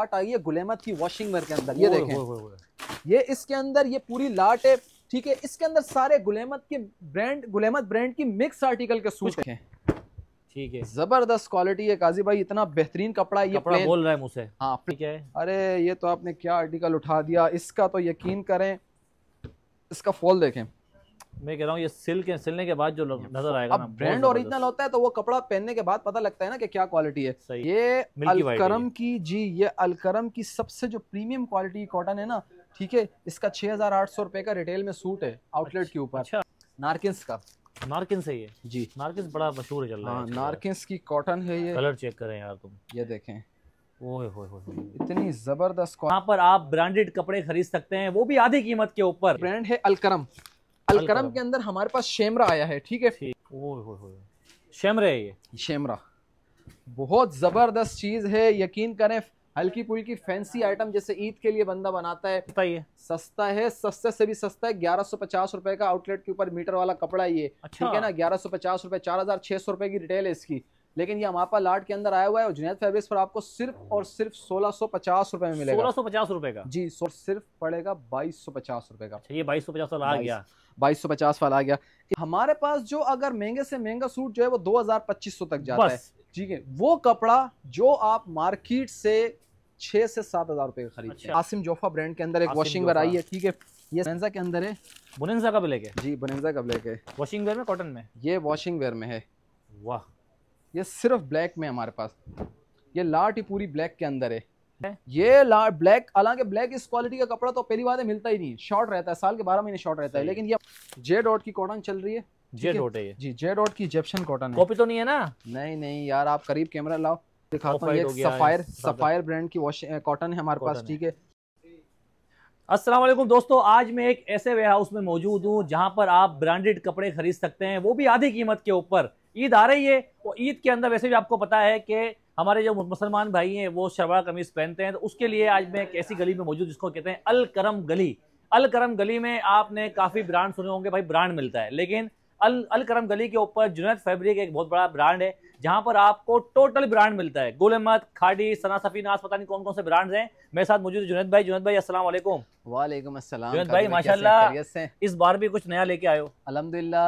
लाट आई है गुलेमत की washing where के अंदर ये देखें ये इसके अंदर ये पूरी लाट है ठीक है इसके अंदर सारे गुलेमत के ब्रांड गुलेमत ब्रांड की मिक्स आर्टिकल के सूट हैं ठीक है जबरदस्त क्वालिटी है काजी भाई इतना बेहतरीन कपड़ा है ये कपड़ा बोल रहा है मुझसे हाँ ठीक है अरे ये तो आपने क्या आर्टिकल उठा दिया इसका तो यकीन करें इसका फॉल देखें मैं कह रहा हूँ ये सिल के सिलने के बाद जो नजर आएगा अब ब्रांड ओरिजिनल होता है तो वो कपड़ा पहनने के बाद पता लगता है ना कि क्या क्वालिटी है सही ये अलकरम की जी ये अलकरम की सबसे जो प्रीमियम क्वालिटी कॉटन है ना ठीक है इसका छह हजार आठ सौ रुपए का रिटेल में सूट है आउटलेट अच्छा, के ऊपर अच्छा नारकिंस का नारकिंस है ये जी नारकिंस बड़ा मशहूर चल रहा है नारकिंस हाँ, अच्छा। की कॉटन है ये कलर चेक करें यार तुम ये देखें ओए होए होए इतनी जबरदस्त यहाँ पर आप ब्रांडेड कपड़े खरीद सकते हैं वो भी आधी कीमत के ऊपर ब्रांड है अलकरम अलकरम के अंदर हमारे पास शेमरा आया है ठीक है शेमरा है ये शेमरा बहुत ज़बरदस्त चीज़ है यकीन करें हल्की फुल्की फैंसी आइटम जैसे ईद के लिए बंदा बनाता है सस्ता है सस्ता है सस्ते से भी सस्ता है ग्यारह सौ पचास रुपए का आउटलेट के ऊपर मीटर वाला कपड़ा ये अच्छा। ठीक है ना ग्यारह सौ पचास रुपए चार हजार छह सौ रुपए की रिटेल है इसकी लेकिन ये अमापा लाट के अंदर आया हुआ है और जुनेद फैब्रिक्स पर आपको सिर्फ और सिर्फ सोलह सौ रुपए में मिलेगा सोलह सौ पचास रुपए का जी सो सिर्फ पड़ेगा बाईस सौ पचास रुपए का अच्छा, ये बाईस सौ पचास वाला आ गया बाईस सौ पचास वाला आ गया हमारे पास जो अगर महंगे से महंगा सूट जो है वो दो हजार पच्चीस सौ तक जाता है ठीक है वो कपड़ा जो आप मार्केट से छह से सात हजार रुपए का खरीद अच्छा। आसिम जोफा ब्रांड के अंदर एक वॉशिंग वेयर आई है ठीक है ये बुनेजा के अंदर है बुनेजा का ब्लैक है जी बुनेजा का ब्लैक है वॉशिंग वेयर में कॉटन में ये वॉशिंग वेयर में है वाह ये सिर्फ ब्लैक में हमारे पास ये लाट ही पूरी ब्लैक के अंदर है ये ब्लैक हालांकि ब्लैक इस क्वालिटी का कपड़ा तो पहली बार तो मिलता ही नहीं शॉर्ट रहता है साल के बारह महीने शॉर्ट रहता है लेकिन ये जे डॉट की कॉटन चल रही है जे डॉट है जी जे डॉट की इजिप्शियन कॉटन कॉपी तो नहीं है ना नहीं नहीं यार आप करीब कैमरा लाओ दिखाता हूँ सफायर सफायर तो। की कॉटन है हमारे पास ठीक है अस्सलाम दोस्तों आज मैं एक ऐसे हाउस में मौजूद हूँ जहाँ पर आप ब्रांडेड कपड़े खरीद सकते हैं वो भी आधी कीमत के ऊपर ईद आ रही है और ईद के अंदर वैसे भी आपको पता है कि हमारे जो मुसलमान भाई हैं वो शरवा कमीज पहनते हैं तो उसके लिए आज मैं एक ऐसी गली में मौजूद जिसको कहते हैं अल करम गली अल करम गली में आपने काफ़ी ब्रांड सुने होंगे भाई ब्रांड मिलता है लेकिन अल अल करम गली के ऊपर जुनैद फैब्रिक एक बहुत बड़ा ब्रांड है जहां पर आपको टोटल ब्रांड मिलता है गुलमत खाडी सना सफीनास पता नहीं कौन कौन से ब्रांड्स हैं मेरे साथ मौजूद जुनेद भाई जुनेद भाई असल वालेकुम वालेकुम जुनेद भाई माशाल्लाह इस बार भी कुछ नया लेके आयो अलहमदिल्ला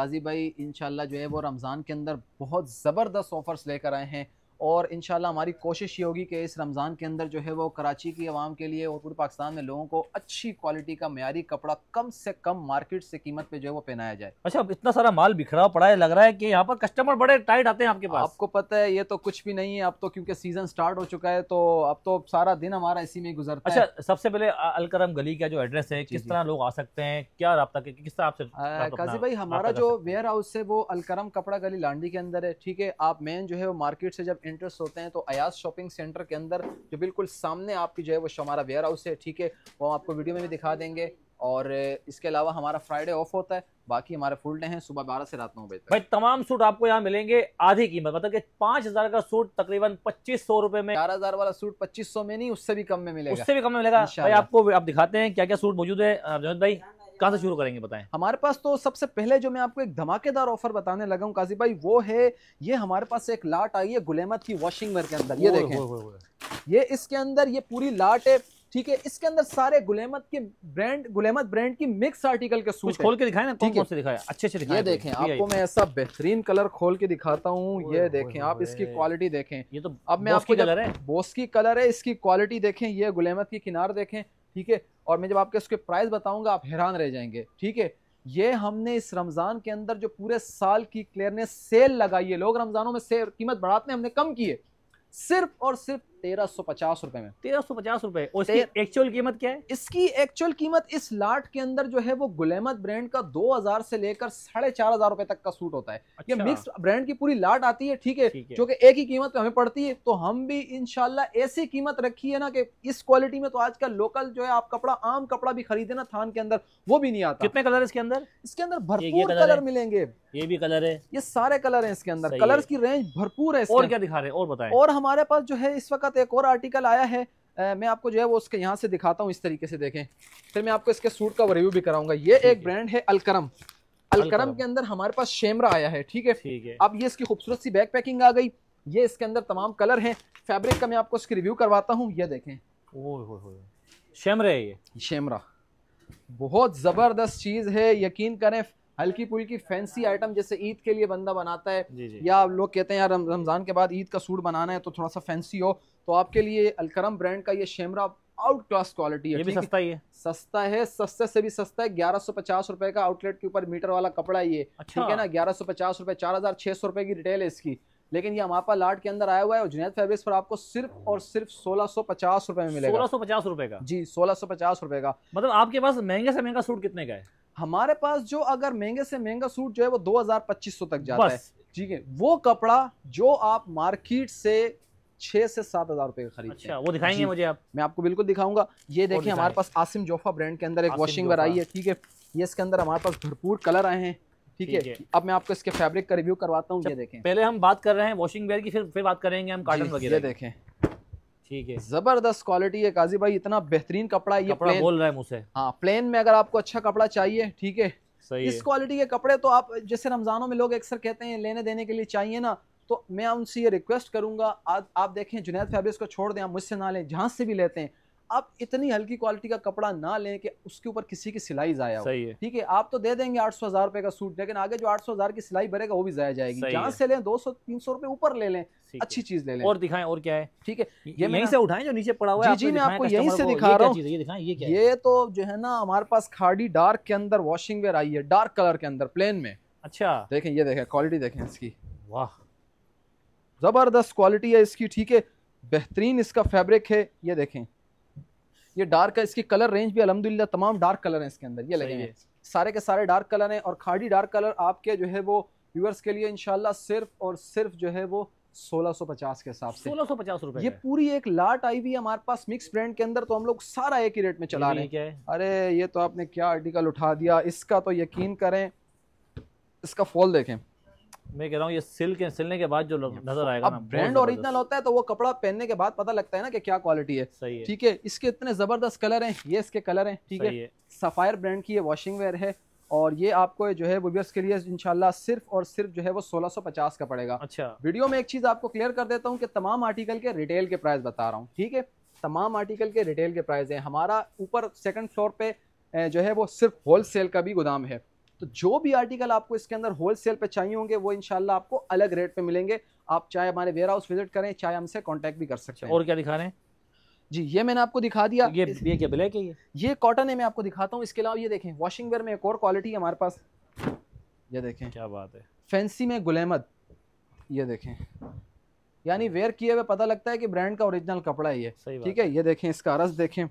काजी भाई इनशाला जो है वो रमज़ान के अंदर बहुत ज़बरदस्त ऑफर्स लेकर आए हैं और इन हमारी कोशिश ये होगी कि इस रमज़ान के अंदर जो है वो कराची की आवाम के लिए और पूरे पाकिस्तान में लोगों को अच्छी क्वालिटी का मैारी कपड़ा कम से कम मार्केट से कीमत पे जो है वो पहनाया जाए अच्छा अब इतना सारा माल बिखरा पड़ा है लग रहा है कि यहाँ पर कस्टमर बड़े टाइट आते हैं आपके पास आपको पता है ये तो कुछ भी नहीं है अब तो क्योंकि सीज़न स्टार्ट हो चुका है तो अब तो सारा दिन हमारा इसी में गुजरता अच्छा, है अच्छा सबसे पहले अलकरम गली का जो एड्रेस है किस तरह लोग आ सकते हैं क्या रबता किस तरह आपसे काजी भाई हमारा जो वेयर हाउस है वो अलकरम कपड़ा गली लांडी के अंदर है ठीक है आप मेन जो है वो मार्केट से जब इंटरेस्ट होते हैं तो अयाज शॉपिंग सेंटर के अंदर जो बिल्कुल सामने आपकी जो है वो हमारा वेयर हाउस है ठीक है वो हम आपको वीडियो में भी दिखा देंगे और इसके अलावा हमारा फ्राइडे ऑफ होता है बाकी हमारे फुल डे हैं सुबह बारह से रात नौ बजे भाई तमाम सूट आपको यहाँ मिलेंगे आधी कीमत मतलब कि पांच हजार का सूट तकरीबन पच्चीस सौ रुपए में चार हजार वाला सूट पच्चीस सौ में नहीं उससे भी कम में मिलेगा उससे भी कम में मिलेगा भाई आपको आप दिखाते हैं क्या क्या सूट मौजूद है जोहित भाई कहा से शुरू करेंगे बताएं हमारे पास तो सबसे पहले जो मैं आपको एक धमाकेदार ऑफर बताने लगा हूँ काजी भाई वो है ये हमारे पास एक लाट आई है गुलेमत की वॉशिंग के अंदर ये देखें ये इसके अंदर ये पूरी लाट है ठीक है इसके अंदर सारे गुलेमत के ब्रांड गुलेमत ब्रांड की मिक्स आर्टिकल के सूट खोल के दिखाए ना कौन कौन से दिखाया अच्छे अच्छे ये देखें आपको मैं ऐसा बेहतरीन कलर खोल के दिखाता हूँ ये देखें आप इसकी क्वालिटी देखें ये तो अब मैं आपको कलर है की कलर है इसकी क्वालिटी देखें ये गुलेमत की किनार देखें ठीक है और मैं जब आपके उसके प्राइस बताऊंगा आप हैरान रह जाएंगे ठीक है ये हमने इस रमज़ान के अंदर जो पूरे साल की क्लियरनेस सेल लगाई है लोग रमज़ानों में सेल कीमत बढ़ाते हैं हमने कम की है सिर्फ और सिर्फ तेरह रुपए में तेरह रुपए और इसकी एक्चुअल कीमत क्या है इसकी एक्चुअल कीमत इस लाट के अंदर जो है वो गुलेमत ब्रांड का दो हजार से लेकर साढ़े चार हजार रुपए तक का सूट होता है अच्छा। ये मिक्स ब्रांड की पूरी लाट आती है ठीक है जो कि एक ही कीमत पे हमें पड़ती है तो हम भी इनशाला ऐसी कीमत रखी है ना कि इस क्वालिटी में तो आजकल लोकल जो है आप कपड़ा आम कपड़ा भी खरीदे ना थान के अंदर वो भी नहीं आता कितने कलर इसके अंदर इसके अंदर भरपूर कलर मिलेंगे ये भी कलर है ये सारे कलर है इसके अंदर कलर की रेंज भरपूर है और क्या दिखा रहे हैं और बताए और हमारे पास जो है इस वक्त साथ एक और आर्टिकल आया है आ, मैं आपको जो है वो उसके यहाँ से दिखाता हूँ इस तरीके से देखें फिर मैं आपको इसके सूट का रिव्यू भी कराऊंगा ये एक ब्रांड है अलकरम अलकरम के अंदर हमारे पास शेमरा आया है ठीक है ठीक है अब ये इसकी खूबसूरत सी बैक पैकिंग आ गई ये इसके अंदर तमाम कलर हैं फैब्रिक का मैं आपको इसकी रिव्यू करवाता हूँ ये देखें शेमरा बहुत ज़बरदस्त चीज़ है यकीन करें हल्की पुल्की फैंसी आइटम जैसे ईद के लिए बंदा बनाता है जी जी। या लोग कहते हैं यार रमज़ान के बाद ईद का सूट बनाना है तो थोड़ा सा फैंसी हो तो आपके लिए अलकरम ब्रांड का ये शेमरा आउट क्लास क्वालिटी है ये भी सस्ता ही है सस्ता है सस्ते से भी सस्ता है ग्यारह सौ पचास रुपए का आउटलेट के ऊपर मीटर वाला कपड़ा ये अच्छा। ठीक है ना ग्यारह सौ पचास रुपए चार हजार छह सौ रुपए की रिटेल है इसकी लेकिन ये हमापा लाट के अंदर आया हुआ है और जुनेद फैब्रिक्स पर आपको सिर्फ और सिर्फ सोलह सौ पचास रुपए में मिलेगा सोलह सौ पचास रुपए का जी सोलह सौ पचास रुपए का मतलब आपके पास महंगे से महंगा सूट कितने का है हमारे पास जो अगर महंगे से महंगा सूट जो है वो दो हजार पच्चीस सौ तक जाता है ठीक है वो कपड़ा जो आप मार्केट से छह से सात हजार रुपए का खरीद अच्छा, वो दिखाएंगे मुझे आप मैं आपको बिल्कुल दिखाऊंगा ये देखिए हमारे पास आसिम जोफा ब्रांड के अंदर एक वॉशिंग बार आई है ठीक है ये इसके अंदर हमारे पास भरपूर कलर आए हैं ठीक है अब मैं आपको इसके फैब्रिक का रिव्यू करवाता हूँ ये अच्छा, देखें पहले हम बात कर रहे हैं वॉशिंग वेयर की फिर फिर बात करेंगे हम कार्टन वगैरह देखें ठीक है जबरदस्त क्वालिटी है काजी भाई इतना बेहतरीन कपड़ा है ये कपड़ा बोल रहा है मुझसे हाँ प्लेन में अगर आपको अच्छा कपड़ा चाहिए ठीक है सही इस क्वालिटी के कपड़े तो आप जैसे रमजानों में लोग अक्सर कहते हैं लेने देने के लिए चाहिए ना तो मैं उनसे ये रिक्वेस्ट करूंगा आप देखें जुनेद फैब्रिक्स को छोड़ दें आप मुझसे ना लें जहाँ से भी लेते हैं आप इतनी हल्की क्वालिटी का कपड़ा ना लें कि उसके ऊपर किसी की सिलाई जाया हो ठीक है आप तो दे देंगे आठ सौ हजार रुपए का सूट लेकिन आगे जो आठ सौ हजार की सिलाई भरेगा वो भी जाया जाएगी जहाँ से लें दो सौ तीन सौ रुपए ऊपर ले लें अच्छी चीज ले लें और दिखाएं और क्या है ठीक है ये यहीं से उठाएं जो नीचे पड़ा हुआ है जी तो मैं आपको यहीं से दिखा रहा हूँ ये तो जो है ना हमारे पास खाड़ी डार्क के अंदर वॉशिंग वेयर आई है डार्क कलर के अंदर प्लेन में अच्छा देखें ये देखें क्वालिटी देखें इसकी वाह ज़बरदस्त क्वालिटी है इसकी ठीक है बेहतरीन इसका फैब्रिक है ये देखें ये डार्क है इसकी कलर रेंज भी अलहमदिल्ला तमाम डार्क कलर है इसके अंदर ये लगे सारे के सारे डार्क कलर हैं और खाड़ी डार्क कलर आपके जो है वो व्यूअर्स के लिए इनशाला सिर्फ और सिर्फ जो है वो 1650 के हिसाब से 1650 रुपए ये पूरी एक लाट आई हुई है हमारे पास मिक्स ब्रांड के अंदर तो हम लोग सारा एक ही रेट में चला रहे हैं अरे ये तो आपने क्या आर्टिकल उठा दिया इसका तो यकीन करें इसका फॉल देखें मैं कह रहा हूँ ये सिल के सिलने के बाद जो नजर आएगा ना ब्रांड ओरिजिनल होता है तो वो कपड़ा पहनने के बाद पता लगता है ना कि क्या क्वालिटी है सही है ठीक है इसके इतने जबरदस्त कलर हैं ये इसके कलर हैं ठीक है सफायर ब्रांड की ये वॉशिंग वेयर है और ये आपको जो है व्यूअर्स के लिए इनशाला सिर्फ और सिर्फ जो है वो 1650 का पड़ेगा अच्छा वीडियो में एक चीज़ आपको क्लियर कर देता हूँ कि तमाम आर्टिकल के रिटेल के प्राइस बता रहा हूँ ठीक है तमाम आर्टिकल के रिटेल के प्राइस हैं हमारा ऊपर सेकंड फ्लोर पे जो है वो सिर्फ होल सेल का भी गोदाम है तो जो भी आर्टिकल आपको इसके अंदर होल सेल पर चाहिए होंगे वो इनशाला आपको अलग रेट पर मिलेंगे आप चाहे हमारे वेयर हाउस विजिट करें चाहे हमसे कॉन्टेक्ट भी कर सकते हैं और क्या दिखा रहे हैं जी ये मैंने आपको दिखा दिया ये ये क्या ब्लैक है ये ये कॉटन है मैं आपको दिखाता हूँ इसके अलावा ये देखें वॉशिंग वेयर में एक और क्वालिटी है हमारे पास ये देखें क्या बात है फैंसी में गुलेमद ये देखें यानी वेयर किए हुए पता लगता है कि ब्रांड का ओरिजिनल कपड़ा है ये ठीक है ये देखें इसका अरस देखें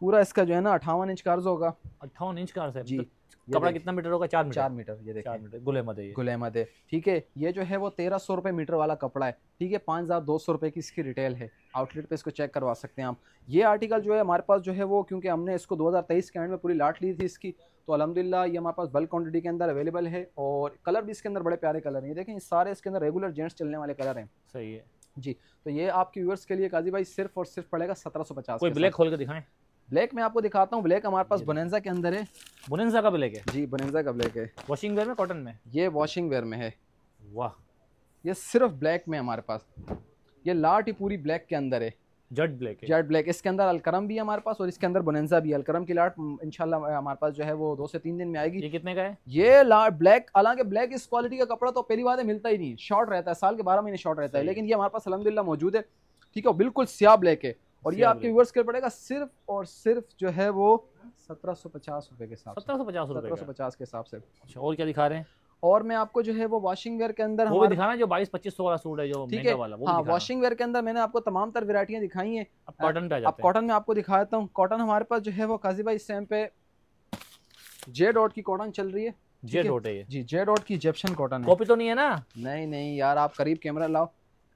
पूरा इसका जो है ना अठावन इंच का अर्ज होगा अट्ठावन इंच का अर्ज है जी मतलब कपड़ा कितना मीटर होगा चार मीटर चार मीटर ये देखिए मीटर गुले गुलेमदे ठीक है ये जो है वो तेरह सौ रुपये मीटर वाला कपड़ा है ठीक है पाँच हज़ार दो सौ रुपये की इसकी रिटेल है आउटलेट पे इसको चेक करवा सकते हैं आप ये आर्टिकल जो है हमारे पास जो है वो क्योंकि हमने इसको दो हजार तेईस के एंड में पूरी लाट ली थी इसकी तो अलहमदिल्ला ये हमारे पास बल्क क्वान्टिटी के अंदर अवेलेबल है और कलर भी इसके अंदर बड़े प्यारे कलर हैं ये देखें सारे इसके अंदर रेगुलर जेंट्स चलने वाले कलर हैं सही है जी तो ये आपके व्यूअर्स के लिए काजी भाई सिर्फ और सिर्फ पड़ेगा सत्रह सौ पचास ब्लैक खोल के दिखाएं ब्लैक में आपको दिखाता हूँ ब्लैक हमारे पास बोनेंजा के अंदर है बोनेजा का ब्लैक है जी बोनेजा का ब्लैक है वॉशिंग वेयर में कॉटन में ये वॉशिंग वेयर में है वाह ये सिर्फ ब्लैक में हमारे पास ये लाट ही पूरी ब्लैक के अंदर है जट ब्लैक जट ब्लैक इसके अंदर अलकरम भी है हमारे पास और इसके अंदर बोनेजा भी अलकरम की लाट हम्म, इंशाल्लाह हमारे पास जो है वो दो से तीन दिन में आएगी ये कितने का है ये लाट ब्लैक हालांकि ब्लैक इस क्वालिटी का कपड़ा तो पहली बार मिलता ही नहीं शॉर्ट रहता है साल के बारह महीने शॉर्ट रहता है लेकिन ये हमारे पास अलहमदिल्ला मौजूद है ठीक है बिल्कुल स्या ब्लैक है और ये आपके व्यूअर्स के पड़ेगा सिर्फ और सिर्फ जो है वो सत्रह सौ पचास रुपए के हिसाब से सत्रह सौ पचास के हिसाब से अच्छा और क्या दिखा रहे हैं और मैं आपको जो है वो वॉशिंग वेयर के अंदर वो दिखाना जो 22 सौ वाला सूट है जो ठीक है वाला वो हाँ वॉशिंग वेयर के अंदर मैंने आपको तमाम तरह वेरायटियाँ दिखाई हैं अब कॉटन पे अब कॉटन में आपको दिखा देता हूँ कॉटन हमारे पास जो है वो काजी भाई सेम पे जे डॉट की कॉटन चल रही है जे डॉट है जी जे डॉट की इजेप्शन कॉटन कॉपी तो नहीं है ना नहीं नहीं यार आप करीब कैमरा लाओ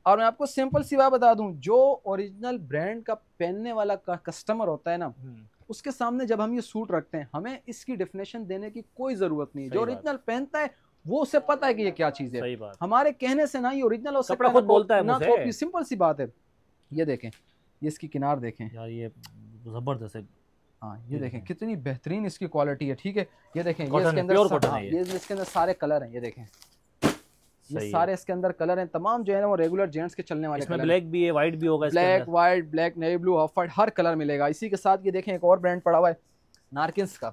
और मैं आपको सिंपल सी बात बता दूं जो ओरिजिनल ब्रांड का पहनने वाला कस्टमर होता है ना हम्म। उसके सामने जब हम ये सूट रखते हैं हमें इसकी डेफिनेशन देने की कोई जरूरत नहीं जो ओरिजिनल पहनता है वो उसे पता है कि ये क्या चीज है हमारे कहने से ना ये ओरिजिनल हो सकता खुद बोलता है ना सिंपल सी बात है ये देखें ये इसकी किनार देखें यार ये जबरदस्त है हाँ ये, ये देखें कितनी बेहतरीन इसकी क्वालिटी है ठीक है ये देखें ये इसके अंदर हाँ, ये इसके अंदर सारे कलर हैं ये देखें ये सारे इसके अंदर कलर हैं तमाम जो है ना वो रेगुलर जेंट्स के चलने वाले इसमें ब्लैक भी है वाइट भी होगा black white black navy blue off white हर कलर मिलेगा इसी के साथ ये देखें एक और ब्रांड पड़ा हुआ है नार्किन्स का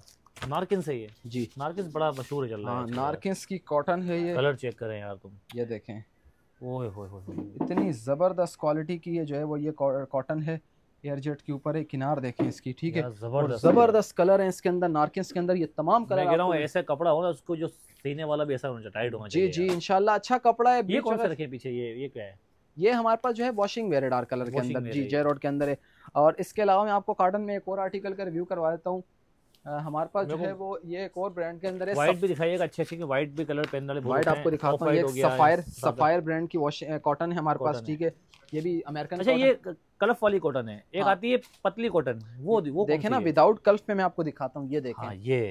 नार्किन है ये जी नार्किन बड़ा मशहूर चल रहा है हाँ, की कॉटन है ये कलर चेक करें यार तुम ये देखें ओए होए होए इतनी ज़बरदस्त क्वालिटी की है जो है वो ये कॉटन है एयरजेट के ऊपर किनार देखें इसकी ठीक है जबरदस्त कलर है इसके अंदर नार्किस के अंदर ये तमाम कलर कह रहा हूँ ऐसा कपड़ा होगा उसको जो सीने वाला भी ऐसा होना टाइट होगा जी जी इनशाला अच्छा कपड़ा है ये कौन सा रखे पीछे ये ये क्या है ये हमारे पास जो है वॉशिंग वेरेडार कलर के अंदर जी जय रोड के अंदर है और इसके अलावा मैं आपको कार्टन में एक और आर्टिकल का रिव्यू करवा देता हूँ हमारे पास जो है वो ये एक और ब्रांड के अंदर है व्हाइट भी दिखाइएगा अच्छे अच्छे व्हाइट भी कलर पहन वाले व्हाइट आपको दिखाता हूँ सफायर सफायर ब्रांड की वॉशिंग कॉटन है हमारे पास ठीक है ये भी अमेरिकन अच्छा ये कल्फ वाली कॉटन है एक हाँ। आती है पतली कॉटन वो वो देखे ना विदाउट कल्फ पे मैं आपको दिखाता हूँ ये देखें हाँ, ये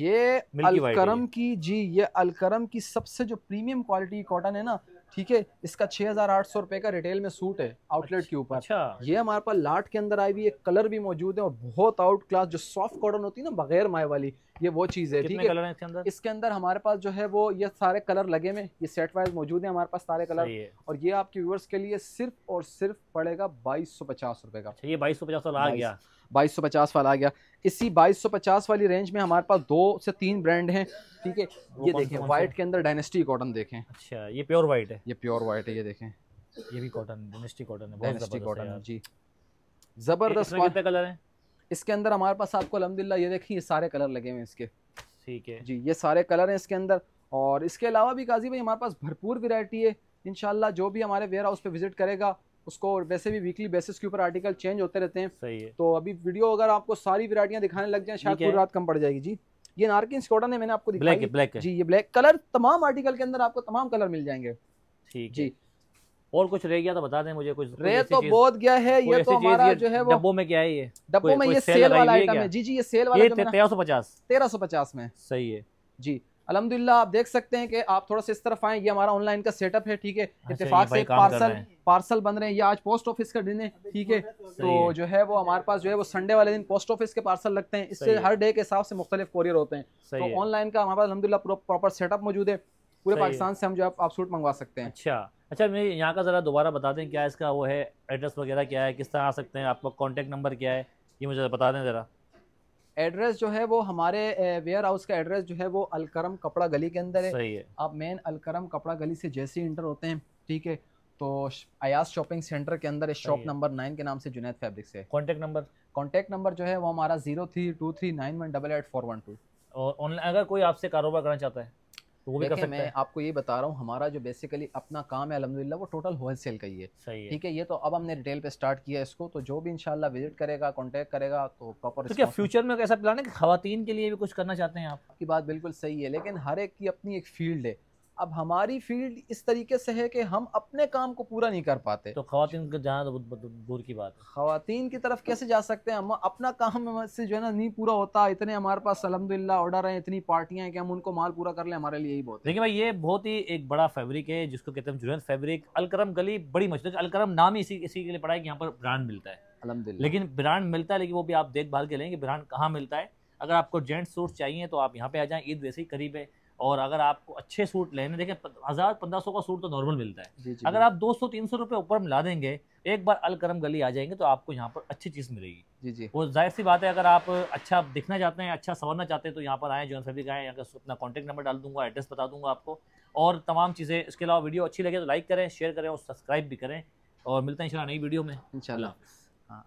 ये अलकरम की जी ये अलकरम की सबसे जो प्रीमियम क्वालिटी की कॉटन है ना ठीक है इसका छह हजार आठ सौ रुपए का रिटेल में सूट है आउटलेट अच्छा, के ऊपर अच्छा। ये हमारे पास लाट के अंदर आई हुई है कलर भी मौजूद है और बहुत आउट क्लास जो सॉफ्ट कॉटन होती है ना बगैर माए वाली ये वो चीज है ठीक है इसके अंदर इसके अंदर हमारे पास जो है वो ये सारे कलर लगे में ये सेट वाइज मौजूद है हमारे पास सारे कलर और ये आपके व्यूअर्स के लिए सिर्फ और सिर्फ पड़ेगा बाईस सौ पचास रुपए का अच्छा, ये बाईस सौ पचास आ गया 2250 वाला आ गया इसी 2250 वाली रेंज में हमारे पास दो से तीन ब्रांड हैं ठीक है ये देखें वाइट के अंदर डायनेस्टी कॉटन देखें अच्छा ये प्योर वाइट है ये प्योर वाइट है ये देखें ये भी कॉटन डायनेस्टी कॉटन है डायनेस्टी कॉटन जी जबरदस्त कलर है इसके अंदर हमारे पास आपको अलहमदिल्ला ये देखें ये सारे कलर लगे हुए हैं इसके ठीक है जी ये सारे कलर हैं इसके अंदर और इसके अलावा भी काजी भाई हमारे पास भरपूर वेरायटी है इनशाला जो भी हमारे वेयर हाउस पे विजिट करेगा उसको वैसे भी वीकली बेसिस के ऊपर आर्टिकल चेंज होते रहते हैं सही है तो अभी वीडियो अगर आपको सारी वरायटियाँ दिखाने लग जाए शायद पूरी रात कम पड़ जाएगी जी ये नारकिन स्कोडा है मैंने आपको ब्लैक है, ब्लैक है। जी ये ब्लैक कलर तमाम आर्टिकल के अंदर आपको तमाम कलर मिल जाएंगे ठीक जी और कुछ रह गया तो बता दें मुझे कुछ रे तो बहुत गया है ये तो हमारा जो है वो डब्बो में क्या है ये डब्बो में ये सेल वाला आइटम है जी जी ये सेल वाला तो तेरह सौ पचास तेरह सौ पचास में सही है जी अलहमदिल्ला आप देख सकते हैं कि आप थोड़ा सा इस तरफ आए ये हमारा ऑनलाइन का सेटअप है ठीक है अच्छा, इतफाक से पार्सल पार्सल बन रहे हैं ये आज पोस्ट ऑफिस का दिन है ठीक है तो जो है वो हमारे पास जो है वो संडे वाले दिन पोस्ट ऑफिस के पार्सल लगते हैं इससे हर डे के हिसाब से मुख्तलिफ कोरियर होते हैं तो ऑनलाइन का हमारे पास अलहमदिल्ला प्रॉपर सेटअप मौजूद है पूरे पाकिस्तान से हम जो आप सूट मंगवा सकते हैं अच्छा अच्छा मैं यहाँ का ज़रा दोबारा बता दें क्या इसका वो है एड्रेस वगैरह क्या है किस तरह आ सकते हैं आपका कॉन्टेक्ट नंबर क्या है ये मुझे बता दें ज़रा एड्रेस जो है वो हमारे वेयर हाउस का एड्रेस जो है वो अलकरम कपड़ा गली के अंदर है सही है आप मेन अलकरम कपड़ा गली से जैसे ही इंटर होते हैं ठीक है तो अयास शॉपिंग सेंटर के अंदर शॉप नंबर नाइन के नाम से जुनेद फैब्रिक्स है कॉन्टैक्ट नंबर कॉन्टैक्ट नंबर जो है वो हमारा zero three two three nine one double eight four one two और अगर कोई आपसे कारोबार करना चाहता है तो वो भी कर सकते मैं आपको ये बता रहा हूँ हमारा जो बेसिकली अपना काम है अलहमदिल्ला वो टोटल होल सेल का ही है है ठीक है ये तो अब हमने रिटेल पे स्टार्ट किया है इसको तो जो भी इनशाला विजिट करेगा कॉन्टेक्ट करेगा तो प्रॉपर तो फ्यूचर में ऐसा प्लान है कि खातन के लिए भी कुछ करना चाहते हैं आप बात बिल्कुल सही है लेकिन हर एक की अपनी एक फील्ड है अब हमारी फील्ड इस तरीके से है कि हम अपने काम को पूरा नहीं कर पाते तो खातन का जाना दूर की बात खातन की तरफ कैसे जा सकते हैं हम अपना काम से जो है ना नहीं पूरा होता इतने हमारे पास अलहमदिल्ला ऑर्डर हैं इतनी पार्टियां हैं कि हम उनको माल पूरा कर लें हमारे लिए यही बहुत देखिए भाई ये बहुत ही एक बड़ा फैब्रिक है जिसको कहते हैं जुरन फैब्रिक अलक्रम गली बड़ी मशहूर अलक्रम नाम ही इसी इसी के लिए पड़ा है कि यहाँ पर ब्रांड मिलता है लेकिन ब्रांड मिलता है लेकिन वो भी आप देखभाल के लेंगे ब्रांड कहाँ मिलता है अगर आपको जेंट्स सूट चाहिए तो आप यहाँ पे आ जाएं ईद वैसे ही करीब है और अगर आपको अच्छे सूट लेने देखें हज़ार पंद्रह सौ का सूट तो नॉर्मल मिलता है जी जी अगर आप दो सौ तीन सौ रुपये ऊपर मिला देंगे एक बार अलकरम गली आ जाएंगे तो आपको यहाँ पर अच्छी चीज़ मिलेगी जी जी वो जाहिर सी बात है अगर आप अच्छा दिखना चाहते हैं अच्छा संवरना चाहते हैं तो यहाँ पर आएँ जो सभी गए यहाँ अपना कॉन्टैक्ट नंबर डाल दूंगा एड्रेस बता दूंगा आपको और तमाम चीज़ें इसके अलावा वीडियो अच्छी लगे तो लाइक करें शेयर करें और सब्सक्राइब भी करें और मिलते हैं इन नई वीडियो में इन हाँ